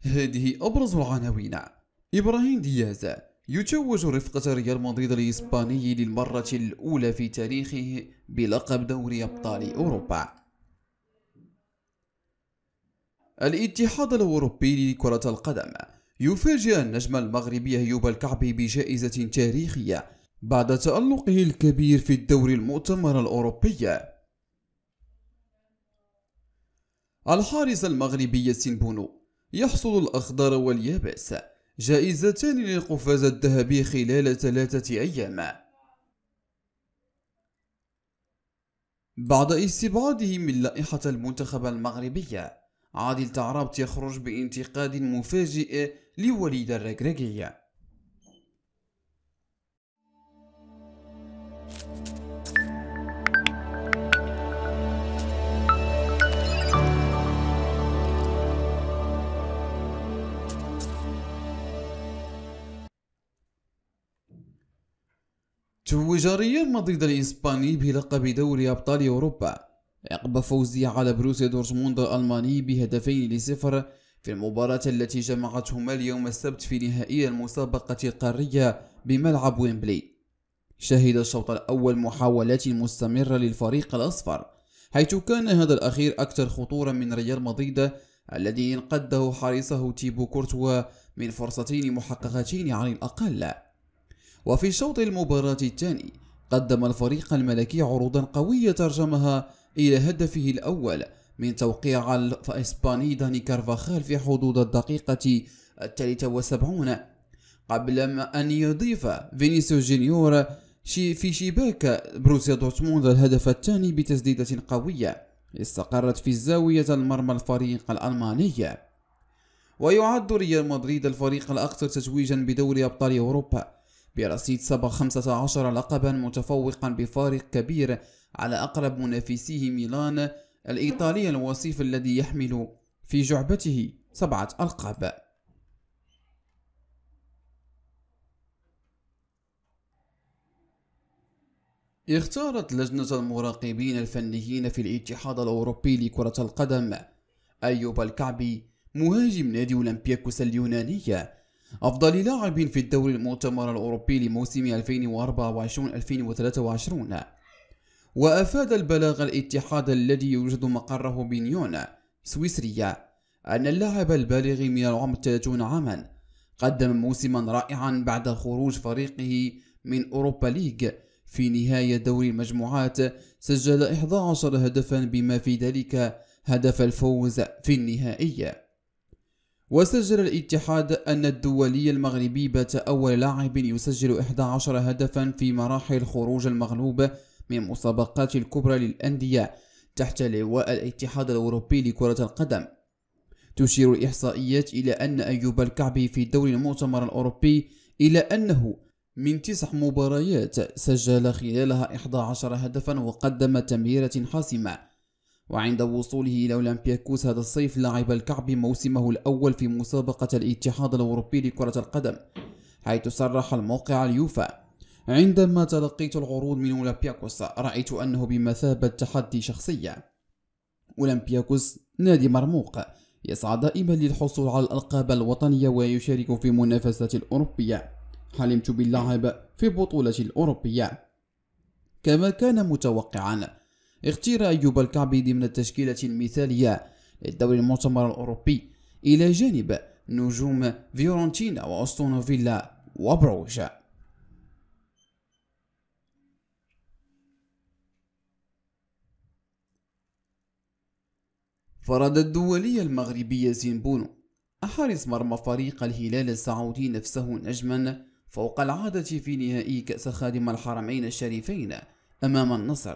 هذه أبرز العناوين إبراهيم دياز يتوج رفقة ريال مدريد الإسباني للمرة الأولى في تاريخه بلقب دوري أبطال أوروبا الاتحاد الأوروبي لكرة القدم يفاجئ النجم المغربي أيوب الكعبي بجائزة تاريخية بعد تألقه الكبير في الدوري المؤتمر الأوروبي الحارس المغربي ياسين بونو يحصل الأخضر واليابس جائزتان للقفاز الذهبي خلال ثلاثة أيام بعد استبعاده من لائحة المنتخب المغربية عادل تعرابت يخرج بانتقاد مفاجئ لوليد الركراكي توج ريال مدريد الإسباني بلقب دوري أبطال أوروبا عقب فوزه على بروسيا دورتموند الألماني بهدفين لصفر في المباراة التي جمعتهما اليوم السبت في نهائي المسابقة القارية بملعب ويمبلي شهد الشوط الأول محاولات مستمرة للفريق الأصفر حيث كان هذا الأخير أكثر خطورة من ريال مدريد الذي انقده حارسه تيبو كورتوا من فرصتين محققتين على الأقل وفي شوط المباراة الثاني قدم الفريق الملكي عروضا قوية ترجمها إلى هدفه الأول من توقيع الإسباني داني كارفاخال في حدود الدقيقة الثالثة والسبعون قبل أن يضيف فينيسيوس جونيور في شباك بروسيا دورتموند الهدف الثاني بتسديدة قوية استقرت في زاوية المرمى الفريق الألماني ويعد ريال مدريد الفريق الأكثر تتويجا بدوري أبطال أوروبا برصيد سبق 15 لقبا متفوقا بفارق كبير على أقرب منافسيه ميلان الإيطالي الوصيف الذي يحمل في جعبته سبعة ألقاب اختارت لجنة المراقبين الفنيين في الاتحاد الأوروبي لكرة القدم أيوب الكعبي مهاجم نادي أولمبياكوس اليونانية أفضل لاعب في الدوري المؤتمر الأوروبي لموسم 2024-2023 وأفاد البلاغ الاتحاد الذي يوجد مقره بنيون سويسريا أن اللاعب البالغ من العمر 30 عاما قدم موسما رائعا بعد خروج فريقه من أوروبا ليج في نهاية دوري المجموعات سجل 11 هدفا بما في ذلك هدف الفوز في النهائي وسجل الاتحاد أن الدولي المغربي بات أول لاعب يسجل 11 هدفا في مراحل خروج المغلوب من مسابقات الكبرى للأندية تحت لواء الاتحاد الأوروبي لكرة القدم تشير الإحصائيات إلى أن أيوب الكعبي في دوري المؤتمر الأوروبي إلى أنه من تسع مباريات سجل خلالها 11 هدفا وقدم تمريرة حاسمة وعند وصوله إلى أولمبياكوس هذا الصيف لعب الكعبي موسمه الأول في مسابقة الاتحاد الأوروبي لكرة القدم حيث صرح الموقع اليوفا عندما تلقيت العروض من أولمبياكوس رأيت أنه بمثابة تحدي شخصية أولمبياكوس نادي مرموق يسعى دائما للحصول على الألقاب الوطنية ويشارك في منافسة الأوروبية حلمت باللعب في بطولة الأوروبية كما كان متوقعا اختير أيوب الكعبي ضمن التشكيلة المثالية للدوري المؤتمر الأوروبي إلى جانب نجوم فيورنتينا وأسطون فيلا وبروجا فرد الدولي المغربي زينبونو أحرص مرمى فريق الهلال السعودي نفسه نجما فوق العادة في نهائي كأس خادم الحرمين الشريفين أمام النصر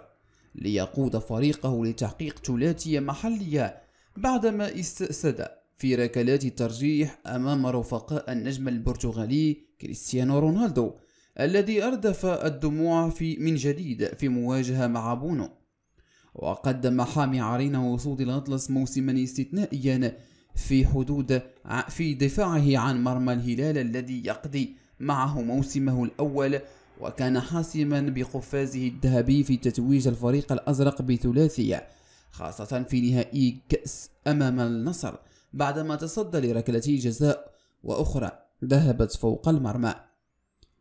ليقود فريقه لتحقيق ثلاثية محلية بعدما استأسد في ركلات الترجيح أمام رفقاء النجم البرتغالي كريستيانو رونالدو الذي أردف الدموع في من جديد في مواجهة مع بونو وقدم حامي عرين وسود الأطلس موسما استثنائيا في حدود في دفاعه عن مرمى الهلال الذي يقضي معه موسمه الأول وكان حاسما بقفازه الذهبي في تتويج الفريق الأزرق بثلاثية خاصة في نهائي كأس أمام النصر بعدما تصدى لركلتي جزاء وأخرى ذهبت فوق المرمى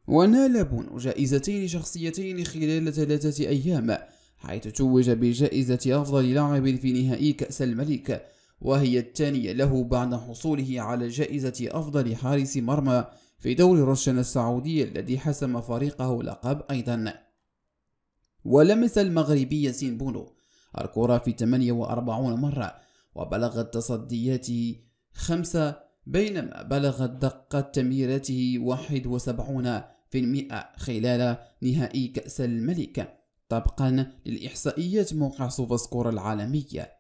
ونال بونو جائزتين شخصيتين خلال ثلاثة أيام حيث توج بجائزة أفضل لاعب في نهائي كأس الملك وهي الثانية له بعد حصوله على جائزة أفضل حارس مرمى في دور روشن السعودي الذي حسم فريقه لقب أيضا ولمس المغربي ياسين بونو الكرة في 48 مرة وبلغت تصدياته خمسة بينما بلغت دقة تمريرته 71% خلال نهائي كأس الملك طبقا للإحصائيات موقع سوفاسكور العالمية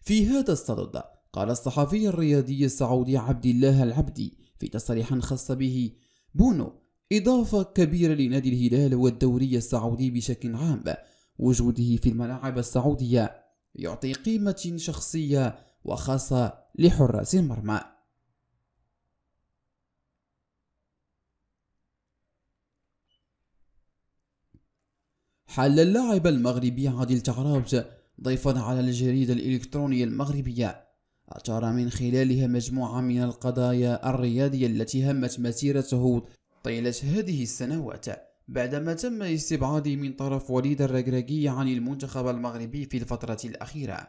في هذا الصدد قال الصحفي الرياضي السعودي عبد الله العبدي في تصريح خاص به بونو إضافة كبيرة لنادي الهلال والدوري السعودي بشكل عام وجوده في الملاعب السعودية يعطي قيمة شخصية وخاصة لحراس المرمى حل اللاعب المغربي عادل تعراج ضيفا على الجريدة الإلكترونية المغربية اثار من خلالها مجموعه من القضايا الرياضيه التي همت مسيرته طيله هذه السنوات بعدما تم استبعاده من طرف وليد الركراكي عن المنتخب المغربي في الفتره الاخيره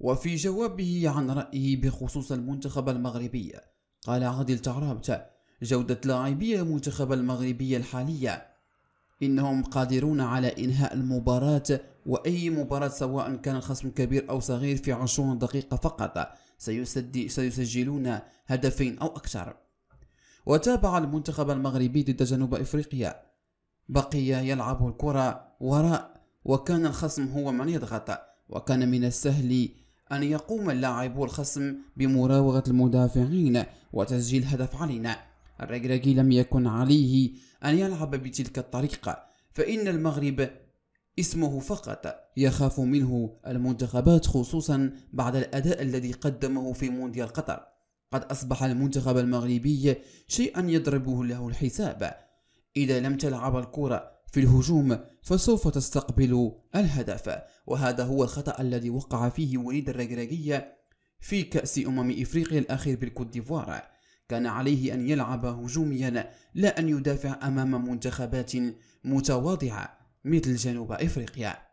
وفي جوابه عن رايه بخصوص المنتخب المغربي قال عادل تعرابت جوده لاعبي المنتخب المغربي الحاليه إنهم قادرون على إنهاء المباراة وأي مباراة سواء كان الخصم كبير أو صغير في عشرون دقيقة فقط سيسجلون هدفين أو أكثر وتابع المنتخب المغربي ضد جنوب أفريقيا بقي يلعب الكرة وراء وكان الخصم هو من يضغط وكان من السهل أن يقوم اللاعب الخصم بمراوغة المدافعين وتسجيل هدف علينا الركراكي لم يكن عليه أن يلعب بتلك الطريقة فإن المغرب اسمه فقط يخاف منه المنتخبات خصوصا بعد الأداء الذي قدمه في مونديال قطر قد أصبح المنتخب المغربي شيئا يضربه له الحساب إذا لم تلعب الكرة في الهجوم فسوف تستقبل الهدف وهذا هو الخطأ الذي وقع فيه وليد الركراكية في كأس أمم إفريقيا الأخير بالكوت ديفوار كان عليه أن يلعب هجوميا لا أن يدافع أمام منتخبات متواضعة مثل جنوب إفريقيا